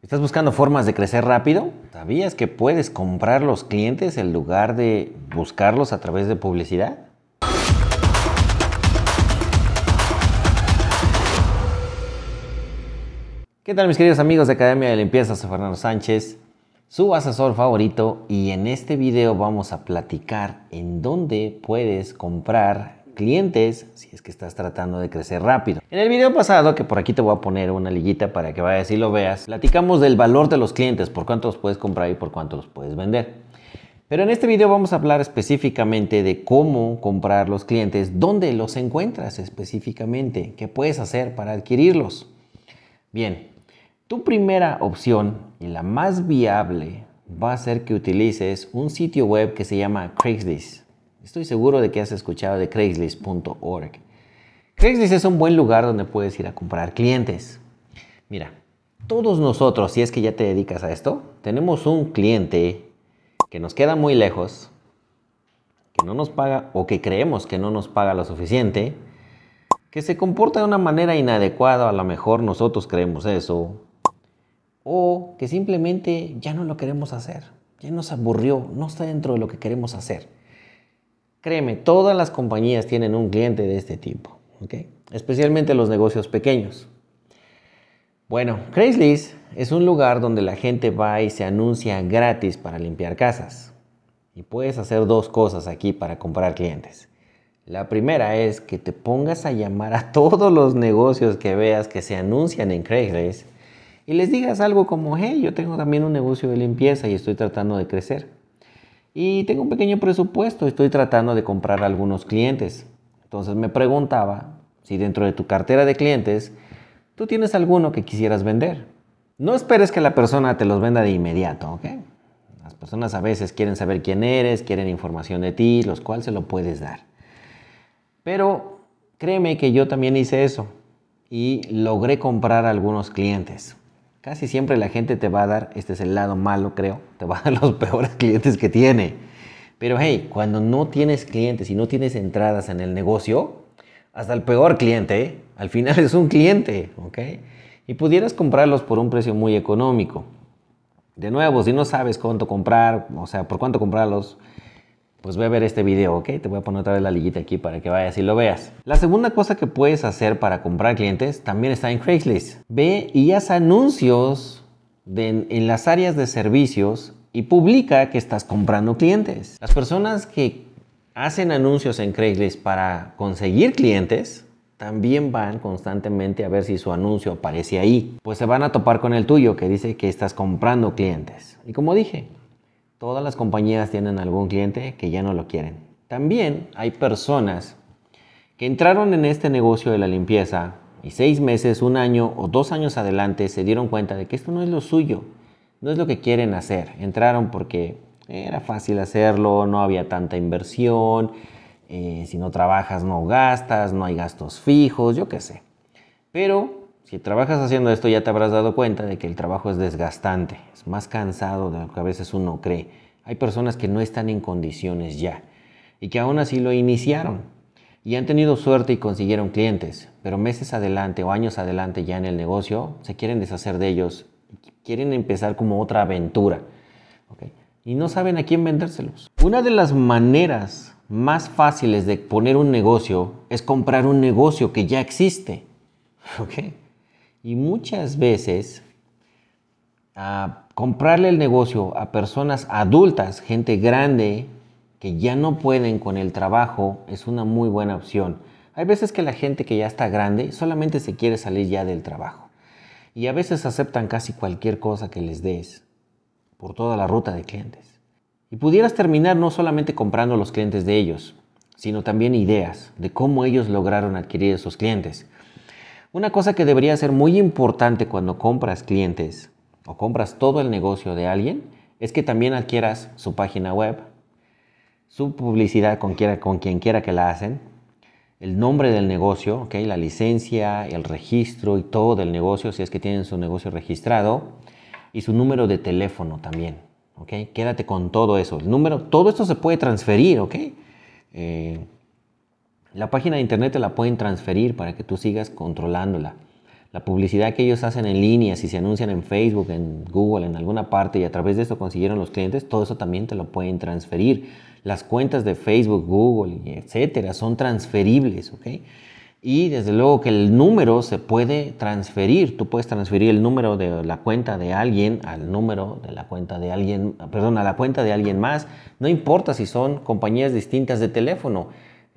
¿Estás buscando formas de crecer rápido? ¿Sabías que puedes comprar los clientes en lugar de buscarlos a través de publicidad? ¿Qué tal mis queridos amigos de Academia de Limpieza? Soy Fernando Sánchez, su asesor favorito y en este video vamos a platicar en dónde puedes comprar clientes si es que estás tratando de crecer rápido. En el video pasado, que por aquí te voy a poner una liguita para que vayas y lo veas, platicamos del valor de los clientes, por cuánto los puedes comprar y por cuánto los puedes vender. Pero en este video vamos a hablar específicamente de cómo comprar los clientes, dónde los encuentras específicamente, qué puedes hacer para adquirirlos. Bien, tu primera opción y la más viable va a ser que utilices un sitio web que se llama Craigslist. Estoy seguro de que has escuchado de Craigslist.org. Craigslist es un buen lugar donde puedes ir a comprar clientes. Mira, todos nosotros, si es que ya te dedicas a esto, tenemos un cliente que nos queda muy lejos, que no nos paga o que creemos que no nos paga lo suficiente, que se comporta de una manera inadecuada, a lo mejor nosotros creemos eso, o que simplemente ya no lo queremos hacer, ya nos aburrió, no está dentro de lo que queremos hacer. Créeme, todas las compañías tienen un cliente de este tipo, especialmente los negocios pequeños. Bueno, Craigslist es un lugar donde la gente va y se anuncia gratis para limpiar casas. Y puedes hacer dos cosas aquí para comprar clientes. La primera es que te pongas a llamar a todos los negocios que veas que se anuncian en Craigslist y les digas algo como, hey, yo tengo también un negocio de limpieza y estoy tratando de crecer y tengo un pequeño presupuesto, estoy tratando de comprar algunos clientes. Entonces me preguntaba si dentro de tu cartera de clientes tú tienes alguno que quisieras vender. No esperes que la persona te los venda de inmediato, ¿ok? Las personas a veces quieren saber quién eres, quieren información de ti, los cuales se lo puedes dar. Pero créeme que yo también hice eso y logré comprar algunos clientes. Casi siempre la gente te va a dar, este es el lado malo creo, te va a dar los peores clientes que tiene. Pero hey, cuando no tienes clientes y no tienes entradas en el negocio, hasta el peor cliente, al final es un cliente, ¿ok? Y pudieras comprarlos por un precio muy económico. De nuevo, si no sabes cuánto comprar, o sea, por cuánto comprarlos, pues ve a ver este video, ¿ok? Te voy a poner otra vez la liguita aquí para que vayas y lo veas. La segunda cosa que puedes hacer para comprar clientes también está en Craigslist. Ve y haz anuncios en, en las áreas de servicios y publica que estás comprando clientes. Las personas que hacen anuncios en Craigslist para conseguir clientes, también van constantemente a ver si su anuncio aparece ahí. Pues se van a topar con el tuyo que dice que estás comprando clientes. Y como dije, Todas las compañías tienen algún cliente que ya no lo quieren. También hay personas que entraron en este negocio de la limpieza y seis meses, un año o dos años adelante se dieron cuenta de que esto no es lo suyo, no es lo que quieren hacer. Entraron porque era fácil hacerlo, no había tanta inversión, eh, si no trabajas no gastas, no hay gastos fijos, yo qué sé. Pero si trabajas haciendo esto ya te habrás dado cuenta de que el trabajo es desgastante, es más cansado de lo que a veces uno cree. Hay personas que no están en condiciones ya y que aún así lo iniciaron y han tenido suerte y consiguieron clientes, pero meses adelante o años adelante ya en el negocio se quieren deshacer de ellos, quieren empezar como otra aventura y no saben a quién vendérselos. Una de las maneras más fáciles de poner un negocio es comprar un negocio que ya existe. ¿okay? Y muchas veces comprarle el negocio a personas adultas, gente grande, que ya no pueden con el trabajo, es una muy buena opción. Hay veces que la gente que ya está grande solamente se quiere salir ya del trabajo. Y a veces aceptan casi cualquier cosa que les des por toda la ruta de clientes. Y pudieras terminar no solamente comprando los clientes de ellos, sino también ideas de cómo ellos lograron adquirir esos clientes una cosa que debería ser muy importante cuando compras clientes o compras todo el negocio de alguien es que también adquieras su página web, su publicidad con, quiera, quien quiera que la hacen, el nombre del negocio, okay, la licencia, el registro y todo del negocio, si es que tienen su negocio registrado, y su número de teléfono también. Okay. Quédate con todo eso. El número, todo esto se puede transferir, ¿ok? Eh, la página de internet te la pueden transferir para que tú sigas controlándola. La publicidad que ellos hacen en línea, si se anuncian en Facebook, en Google, en alguna parte y a través de eso consiguieron los clientes, todo eso también te lo pueden transferir. Las cuentas de Facebook, Google, etcétera, son transferibles, ¿ok? Y desde luego que el número se puede transferir. Tú puedes transferir el número de la cuenta de alguien al número de la cuenta de alguien, perdón, a la cuenta de alguien más. No importa si son compañías distintas de teléfono.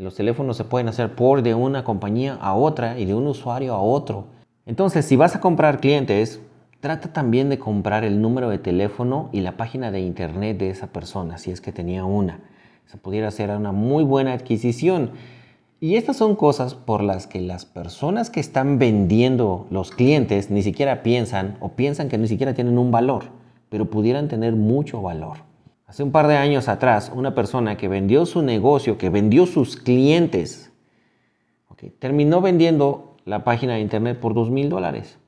Los teléfonos se pueden hacer por de una compañía a otra y de un usuario a otro. Entonces, si vas a comprar clientes, trata también de comprar el número de teléfono y la página de internet de esa persona, si es que tenía una. Se pudiera ser una muy buena adquisición. Y estas son cosas por las que las personas que están vendiendo los clientes ni siquiera piensan o piensan que ni siquiera tienen un valor, pero pudieran tener mucho valor. Hace un par de años atrás, una persona que vendió su negocio, que vendió sus clientes, terminó vendiendo la página de internet por dos mil dólares.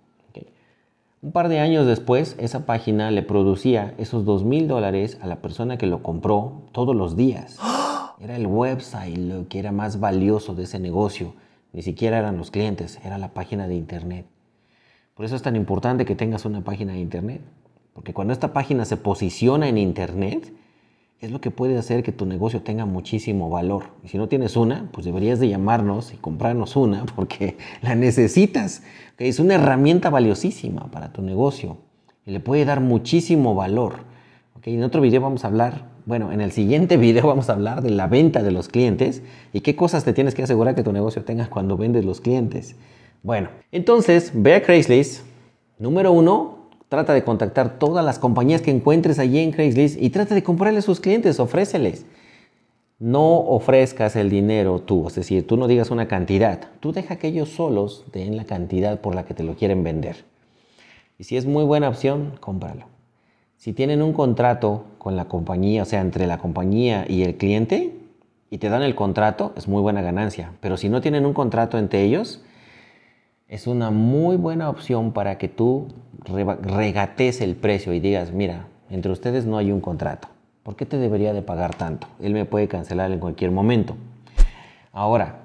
Un par de años después, esa página le producía esos dos mil dólares a la persona que lo compró todos los días. Era el website lo que era más valioso de ese negocio. Ni siquiera eran los clientes, era la página de internet. Por eso es tan importante que tengas una página de internet. Porque cuando esta página se posiciona en Internet, es lo que puede hacer que tu negocio tenga muchísimo valor. Y si no tienes una, pues deberías de llamarnos y comprarnos una porque la necesitas. Es una herramienta valiosísima para tu negocio y le puede dar muchísimo valor. Okay, en otro video vamos a hablar, bueno, en el siguiente video vamos a hablar de la venta de los clientes y qué cosas te tienes que asegurar que tu negocio tenga cuando vendes los clientes. Bueno, entonces ve a Craigslist. Número uno, Trata de contactar todas las compañías que encuentres allí en Craigslist y trata de comprarle sus clientes, ofréceles. No ofrezcas el dinero tú, es decir, tú no digas una cantidad, tú deja que ellos solos den la cantidad por la que te lo quieren vender. Y si es muy buena opción, cómpralo. Si tienen un contrato con la compañía, o sea, entre la compañía y el cliente, y te dan el contrato, es muy buena ganancia. Pero si no tienen un contrato entre ellos, es una muy buena opción para que tú regates el precio y digas, mira, entre ustedes no hay un contrato. ¿Por qué te debería de pagar tanto? Él me puede cancelar en cualquier momento. Ahora,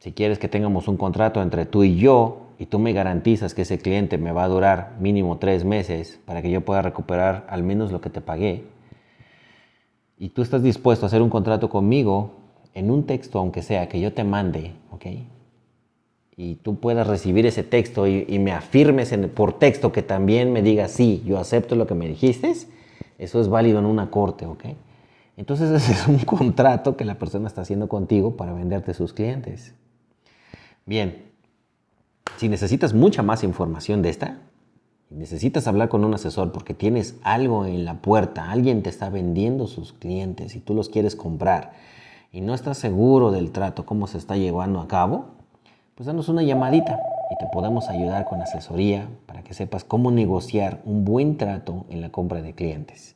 si quieres que tengamos un contrato entre tú y yo y tú me garantizas que ese cliente me va a durar mínimo tres meses para que yo pueda recuperar al menos lo que te pagué, y tú estás dispuesto a hacer un contrato conmigo en un texto, aunque sea que yo te mande, ¿ok? y tú puedas recibir ese texto y, me afirmes por texto que también me digas, sí, yo acepto lo que me dijiste, eso es válido en una corte, ¿ok? Entonces ese es un contrato que la persona está haciendo contigo para venderte sus clientes. Bien, si necesitas mucha más información de esta, necesitas hablar con un asesor porque tienes algo en la puerta, alguien te está vendiendo sus clientes y tú los quieres comprar y no estás seguro del trato, cómo se está llevando a cabo, pues danos una llamadita y te podemos ayudar con asesoría para que sepas cómo negociar un buen trato en la compra de clientes.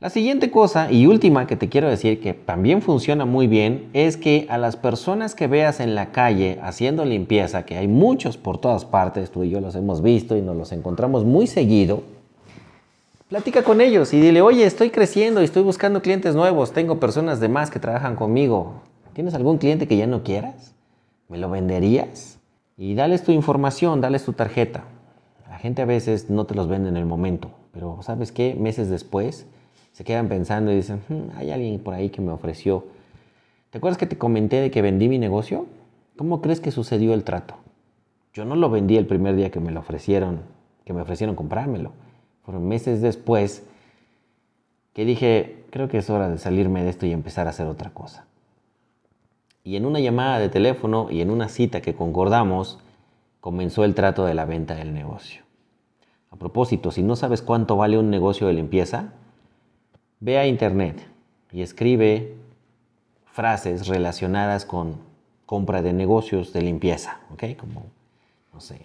La siguiente cosa y última que te quiero decir que también funciona muy bien es que a las personas que veas en la calle haciendo limpieza, que hay muchos por todas partes, tú y yo los hemos visto y nos los encontramos muy seguido, platica con ellos y dile, oye, estoy creciendo y estoy buscando clientes nuevos, tengo personas de más que trabajan conmigo, ¿tienes algún cliente que ya no quieras? ¿Me lo venderías? Y dales tu información, dales tu tarjeta. La gente a veces no te los vende en el momento, pero ¿sabes qué? Meses después se quedan pensando y dicen, hmm, hay alguien por ahí que me ofreció. ¿Te acuerdas que te comenté de que vendí mi negocio? ¿Cómo crees que sucedió el trato? Yo no lo vendí el primer día que me lo ofrecieron, que me ofrecieron comprármelo. Fueron meses después que dije, creo que es hora de salirme de esto y empezar a hacer otra cosa y en una llamada de teléfono y en una cita que concordamos, comenzó el trato de la venta del negocio. A propósito, si no sabes cuánto vale un negocio de limpieza, ve a internet y escribe frases relacionadas con compra de negocios de limpieza, ¿ok? Como, no sé,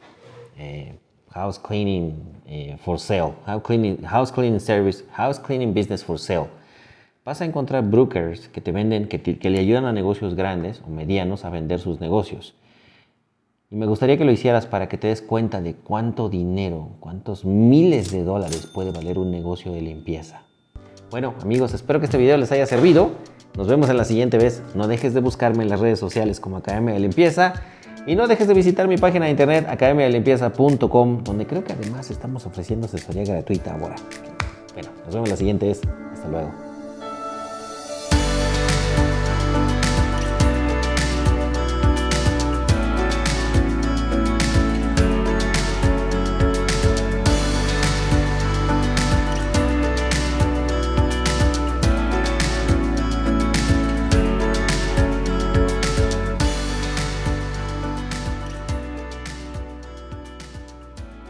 eh, house cleaning eh, for sale, house cleaning service, house cleaning business for sale vas a encontrar brokers que te venden, que, le ayudan a negocios grandes o medianos a vender sus negocios. Y me gustaría que lo hicieras para que te des cuenta de cuánto dinero, cuántos miles de dólares puede valer un negocio de limpieza. Bueno, amigos, espero que este video les haya servido. Nos vemos en la siguiente vez. No dejes de buscarme en las redes sociales como Academia de Limpieza. Y no dejes de visitar mi página de internet academialimpieza.com, donde creo que además estamos ofreciendo asesoría gratuita ahora. Bueno, nos vemos en la siguiente vez. Hasta luego.